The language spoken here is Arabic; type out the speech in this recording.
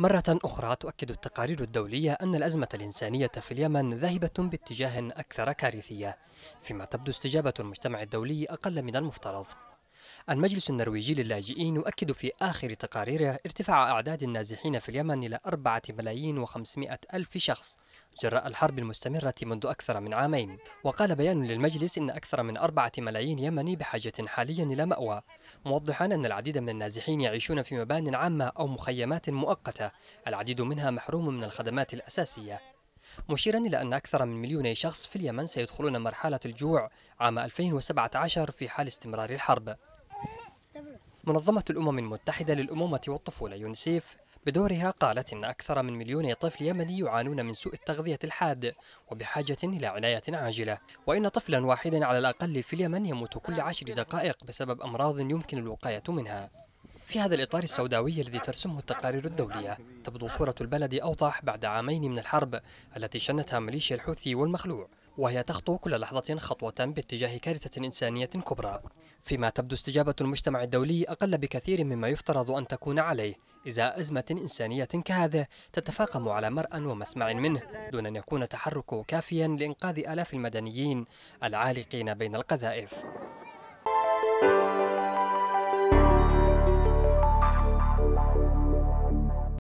مرة أخرى تؤكد التقارير الدولية أن الأزمة الإنسانية في اليمن ذاهبة باتجاه أكثر كارثية، فيما تبدو استجابة المجتمع الدولي أقل من المفترض. المجلس النرويجي للاجئين يؤكد في آخر تقاريره ارتفاع أعداد النازحين في اليمن إلى 4 ملايين و500 ألف شخص جراء الحرب المستمرة منذ أكثر من عامين وقال بيان للمجلس إن أكثر من أربعة ملايين يمني بحاجة حاليا إلى مأوى موضحا أن العديد من النازحين يعيشون في مبان عامة أو مخيمات مؤقتة العديد منها محروم من الخدمات الأساسية مشيرا إلى أن أكثر من مليوني شخص في اليمن سيدخلون مرحلة الجوع عام 2017 في حال استمرار الحرب منظمة الأمم المتحدة للأمومة والطفولة يونسيف بدورها قالت إن أكثر من مليون طفل يمني يعانون من سوء التغذية الحاد وبحاجة إلى عناية عاجلة وإن طفلا واحدا على الأقل في اليمن يموت كل عشر دقائق بسبب أمراض يمكن الوقاية منها في هذا الإطار السوداوي الذي ترسمه التقارير الدولية تبدو صورة البلد أوضح بعد عامين من الحرب التي شنتها ميليشيا الحوثي والمخلوع وهي تخطو كل لحظة خطوة باتجاه كارثة إنسانية كبرى فيما تبدو استجابة المجتمع الدولي أقل بكثير مما يفترض أن تكون عليه إذا أزمة إنسانية كهذا تتفاقم على مرأى ومسمع منه دون أن يكون تحركه كافيا لإنقاذ آلاف المدنيين العالقين بين القذائف